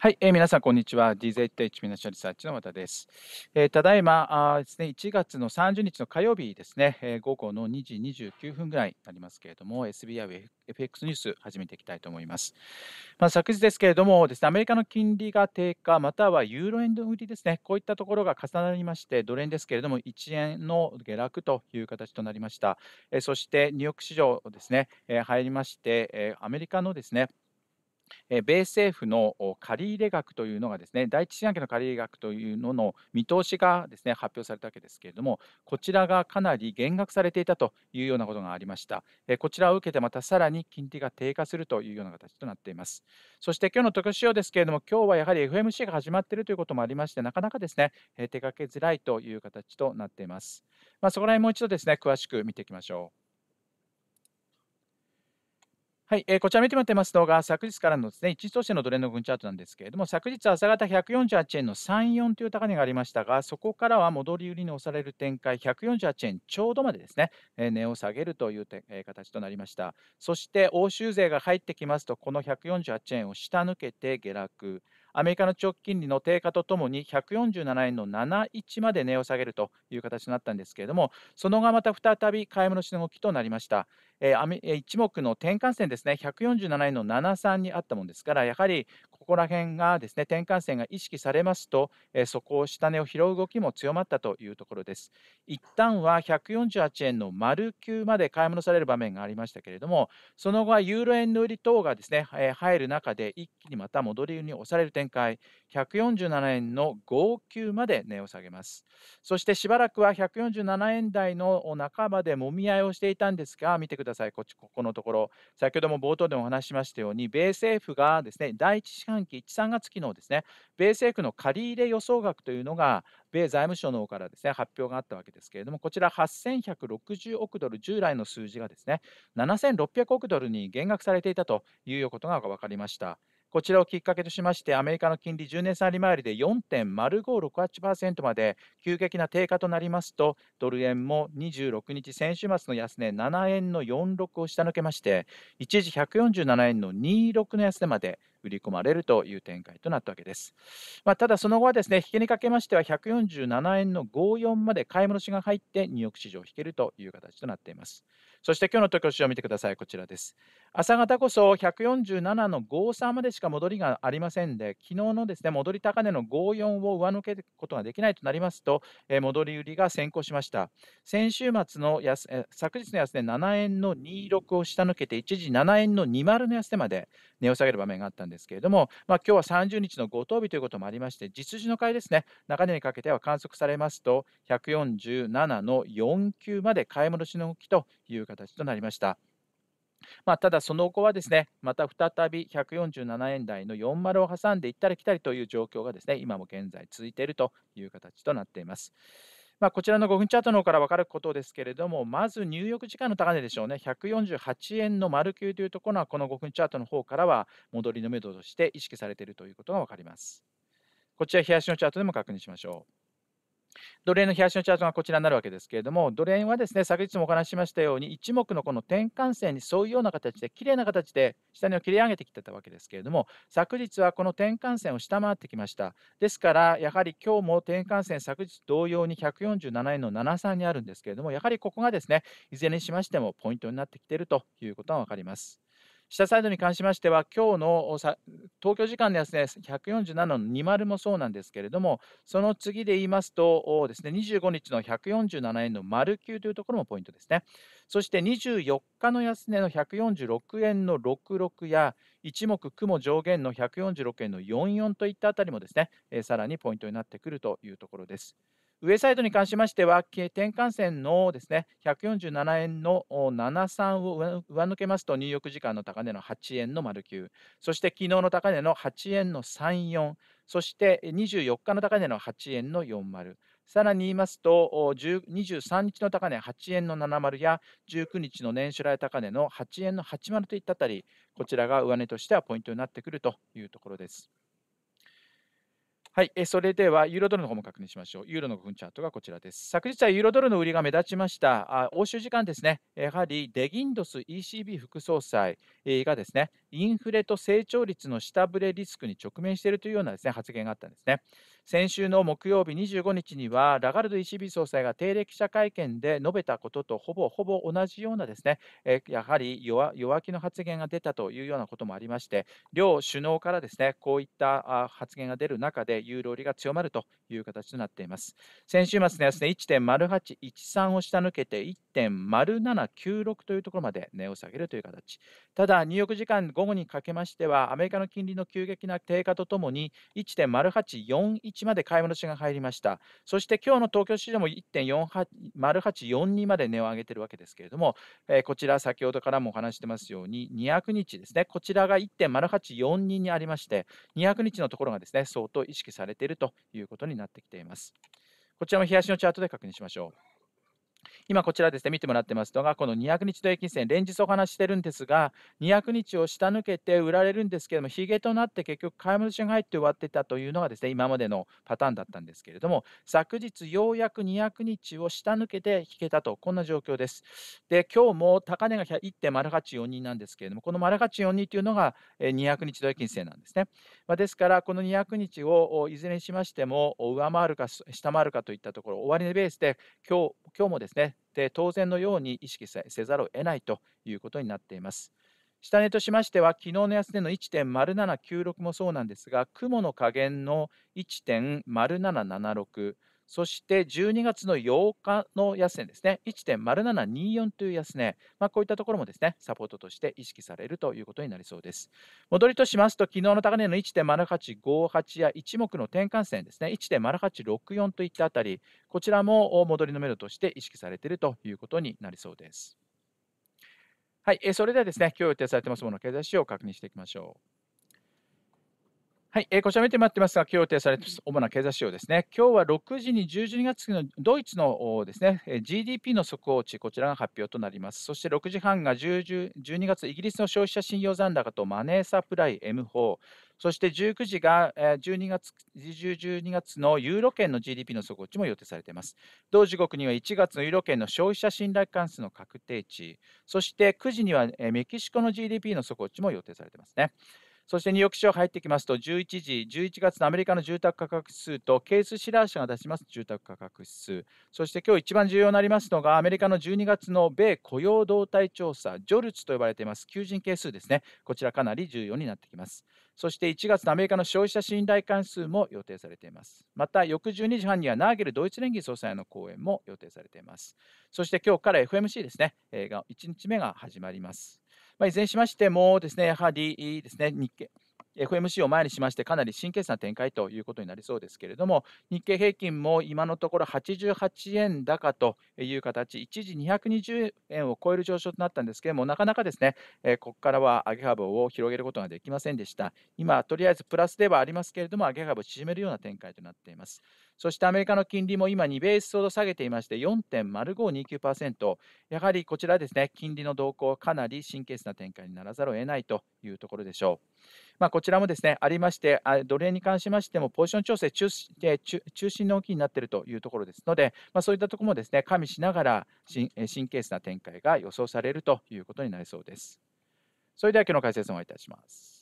はい、えー、皆さん、こんにちは。DZH ミナシャリサーチの和田です。えー、ただいまあですね、1月の30日の火曜日ですね、えー、午後の2時29分ぐらいになりますけれども、SBI FX ニュース始めていきたいと思います。まあ、昨日ですけれどもです、ね、アメリカの金利が低下、またはユーロ円の売りですね、こういったところが重なりまして、ドル円ですけれども、1円の下落という形となりました。えー、そして、ニューヨーク市場ですね、えー、入りまして、えー、アメリカのですね、え米政府の借入額というのがですね第一四半期の借入額というのの見通しがですね発表されたわけですけれどもこちらがかなり減額されていたというようなことがありました、えこちらを受けてまたさらに金利が低下するというような形となっていますそして今日の特集ですけれども今日はやはり FMC が始まっているということもありましてなかなかですね、え手掛けづらいという形となっていますまあ、そこら辺もう一度ですね詳しく見ていきましょうはい、えー、こちら見てもらってます動画、昨日からのですね、一日通してのドレンの群チャートなんですけれども、昨日朝方148円の34という高値がありましたが、そこからは戻り売りに押される展開、148円ちょうどまでですね、えー、値を下げるというて、えー、形となりました。そして、欧州勢が入ってきますと、この148円を下抜けて下落。アメリカの長期金利の低下とともに147円の71まで値を下げるという形になったんですけれども、その後また再び買い戻しの動きとなりました。えー、一目の転換線ですね、147円の73にあったものですから、やはりこら辺がですね転換線が意識されますと、えそこを下値を拾う動きも強まったというところです一旦は148円の丸級まで買い物される場面がありましたけれどもその後はユーロ円の売り等がですね、え入る中で一気にまた戻りに押される展開147円の5級まで値を下げますそしてしばらくは147円台の半ばでもみ合いをしていたんですが見てくださいこっちここのところ先ほども冒頭でもお話しましたように米政府がですね第一四半半期、3月期のですね米政府の借り入れ予想額というのが、米財務省の方からですね発表があったわけですけれども、こちら8160億ドル、従来の数字がですね7600億ドルに減額されていたということが分かりました。こちらをきっかけとしまして、アメリカの金利10年債利回りで4.0568%まで急激な低下となりますと、ドル円も26日、先週末の安値7円の46を下抜けまして、一時147円の26の安値まで売り込まれるという展開となったわけです。まあ、ただその後はですね、引けにかけましては147円の54まで買い戻しが入ってニューヨーク市場引けるという形となっています。そして今日の東京市場を見てください、こちらです。朝方こそ147の53までしか戻りがありませんで、昨日のですね戻り高値の54を上抜けることができないとなりますと、え戻り売りが先行しました。先週末の安、え昨日の安値、ね、7円の26を下抜けて、一時7円の20の安値まで値を下げる場面があったんです。ですけれども、まあ、今日は30日の五等日ということもありまして、実時の買いですね、中値にかけては観測されますと、147の4級まで買い戻しの動きという形となりました。まあ、ただ、その後はですねまた再び147円台の40を挟んで行ったり来たりという状況がですね今も現在続いているという形となっています。まあ、こちらの5分チャートの方から分かることですけれども、まず入浴時間の高値でしょうね、148円の丸級というところは、この5分チャートの方からは戻りの目処として意識されているということが分かります。こちら、冷やしのチャートでも確認しましょう。ド隷の冷やしのチャートがこちらになるわけですけれども、ドレーンはですね、昨日もお話ししましたように、一目のこの転換線にそういうような形で、綺麗な形で下値を切り上げてきてたわけですけれども、昨日はこの転換線を下回ってきました。ですから、やはり今日も転換線、昨日同様に147円の73にあるんですけれども、やはりここがですね、いずれにしましてもポイントになってきているということが分かります。下サイドに関しましては、今日の東京時間でですね、147の20もそうなんですけれども、その次で言いますと、ですね、25日の147円の丸9というところもポイントですね。そして24日の安値の146円の66や、一目雲上限の146円の44といったあたりもですね、さらにポイントになってくるというところです。上サイドに関しましては、転換線のですね147円の73を上抜けますと、入浴時間の高値の8円の丸9、そして昨日の高値の8円の34、そして24日の高値の8円の40。さらに言いますと、23日の高値8円の70や、19日の年初来高値の8円の80といったあたり、こちらが上値としてはポイントになってくるというところです。はい、えそれではユーロドルの方も確認しましょう。ユーロの分チャートがこちらです。昨日はユーロドルの売りが目立ちました。あ欧州時間ですね、やはりデギンドス ECB 副総裁がですね、インフレと成長率の下振れリスクに直面しているというようなですね発言があったんですね。先週の木曜日25日には、ラガルド ECB 総裁が定例記者会見で述べたこととほぼほぼ同じようなですね、えやはり弱気の発言が出たというようなこともありまして、両首脳からですね、こういった発言が出る中で、ユーロ売りが強まるという形となっています。先週末の安値1.0813を下抜けて1.0796というところまで値を下げるという形。ただ、入浴時間午後にかけましては、アメリカの金利の急激な低下とともに1.0841 1まで買い戻しが入りました。そして今日の東京市場も1.0842まで値を上げてるわけですけれども、えー、こちら先ほどからもお話してますように200日ですね、こちらが1.0842にありまして、200日のところがですね、相当意識されているということになってきています。こちらも冷やしのチャートで確認しましょう。今こちらですね、見てもらってますのが、この200日平均線、連日お話してるんですが、200日を下抜けて売られるんですけれども、ヒゲとなって結局、買い戻しが入って終わってたというのがですね、今までのパターンだったんですけれども、昨日、ようやく200日を下抜けて引けたと、こんな状況です。で、今日も高値が1.0842なんですけれども、この0842というのが200日平均線なんですね。まあ、ですから、この200日をいずれにしましても、上回るか下回るかといったところ、終値ベースで、今日今日もですね、で当然のように意識せざるを得ないということになっています。下値としましては、昨日の安値の1.0796もそうなんですが、雲の下限の1.0776、そして12月の8日の安値ですね、1.0724という安値、まあ、こういったところもですね、サポートとして意識されるということになりそうです。戻りとしますと、昨日の高値の1.0858や一目の転換線ですね、1.0864といったあたり、こちらも戻りのめどとして意識されているということになりそうです。はい、それではですね、今日予定されてますものの経済指標を確認していきましょう。はい、えー、こちら見てまいってますが、今日予定されています主な経済指標ですね、今日は6時に12月のドイツのですね GDP の速報値、こちらが発表となります。そして6時半が1 12月、イギリスの消費者信用残高とマネーサプライ M4、そして19時が12月 ,12 月のユーロ圏の GDP の速報値も予定されています。同時刻には1月のユーロ圏の消費者信頼関数の確定値、そして9時にはメキシコの GDP の速報値も予定されていますね。そしてニューヨーク市場入ってきますと、11時、11月のアメリカの住宅価格指数と、ケースシラー社が出します住宅価格指数、そして今日一番重要になりますのが、アメリカの12月の米雇用動態調査、ジョルツと呼ばれています、求人係数ですね、こちらかなり重要になってきます。そして1月のアメリカの消費者信頼関数も予定されています。また、翌12時半にはナーゲルドイツ連銀総裁の講演も予定されています。そして今日から FMC ですね、えが1日目が始まります。まあ、いずれにしましてもですね、やはりですね、日経 FMC を前にしましてかなり神経質な展開ということになりそうですけれども日経平均も今のところ88円高という形一時220円を超える上昇となったんですけれどもなかなかですねここからは上げ幅を広げることができませんでした今とりあえずプラスではありますけれども上げ幅を縮めるような展開となっていますそしてアメリカの金利も今2ベースほど下げていまして4.0529%やはりこちらですね金利の動向かなり神経質な展開にならざるを得ないというところでしょうまあ、こちらもですねありまして、ドル円に関しましても、ポジション調整中中心の動きになっているというところですので、まあ、そういったところもですね加味しながら神、神経質な展開が予想されるということになりそうです。それでは今日の解説をお願いいたします。